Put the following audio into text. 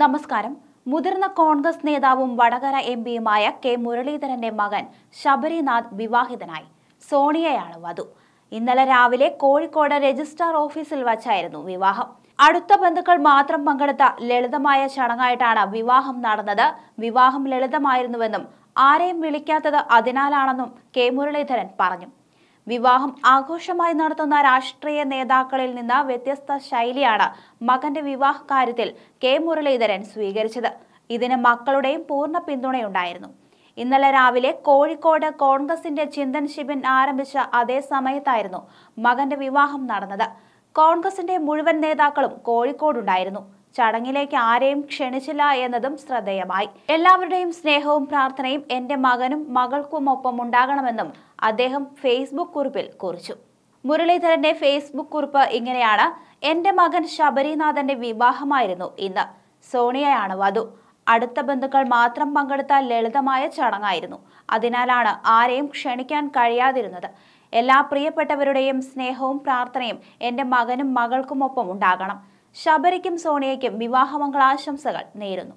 നമസ്കാരം മുതിർന്ന കോൺഗ്രസ് നേതാവും വടകര എം പിയുമായ കെ മുരളീധരന്റെ മകൻ ശബരിനാഥ് വിവാഹിതനായി സോണിയയാണ് വധു ഇന്നലെ രാവിലെ കോഴിക്കോട് രജിസ്ട്രാർ ഓഫീസിൽ വച്ചായിരുന്നു വിവാഹം അടുത്ത ബന്ധുക്കൾ മാത്രം പങ്കെടുത്ത ലളിതമായ ചടങ്ങായിട്ടാണ് വിവാഹം നടന്നത് വിവാഹം ലളിതമായിരുന്നുവെന്നും ആരെയും വിളിക്കാത്തത് അതിനാലാണെന്നും കെ മുരളീധരൻ പറഞ്ഞു വിവാഹം ആഘോഷമായി നടത്തുന്ന രാഷ്ട്രീയ നേതാക്കളിൽ നിന്ന് വ്യത്യസ്ത ശൈലിയാണ് മകന്റെ വിവാഹ കാര്യത്തിൽ കെ മുരളീധരൻ സ്വീകരിച്ചത് ഇതിന് മക്കളുടെയും പൂർണ്ണ പിന്തുണയുണ്ടായിരുന്നു ഇന്നലെ രാവിലെ കോഴിക്കോട് കോൺഗ്രസിന്റെ ചിന്തൻ ശിബിൻ ആരംഭിച്ച അതേ സമയത്തായിരുന്നു മകന്റെ വിവാഹം നടന്നത് കോൺഗ്രസിന്റെ മുഴുവൻ നേതാക്കളും കോഴിക്കോടുണ്ടായിരുന്നു ചടങ്ങിലേക്ക് ആരെയും ക്ഷണിച്ചില്ല എന്നതും ശ്രദ്ധേയമായി എല്ലാവരുടെയും സ്നേഹവും പ്രാർത്ഥനയും എന്റെ മകനും മകൾക്കുമൊപ്പം ഉണ്ടാകണമെന്നും അദ്ദേഹം ഫേസ്ബുക്ക് കുറിപ്പിൽ കുറിച്ചു മുരളീധരന്റെ ഫേസ്ബുക്ക് കുറിപ്പ് ഇങ്ങനെയാണ് എന്റെ മകൻ ശബരിനാഥന്റെ വിവാഹമായിരുന്നു ഇന്ന് സോണിയയാണ് വധു അടുത്ത ബന്ധുക്കൾ മാത്രം പങ്കെടുത്ത ലളിതമായ ചടങ്ങായിരുന്നു അതിനാലാണ് ആരെയും ക്ഷണിക്കാൻ കഴിയാതിരുന്നത് എല്ലാ പ്രിയപ്പെട്ടവരുടെയും സ്നേഹവും പ്രാർത്ഥനയും എൻ്റെ മകനും മകൾക്കുമൊപ്പം ഉണ്ടാകണം ശബരിക്കും സോണിയയ്ക്കും വിവാഹമംഗളാശംസകൾ നേരുന്നു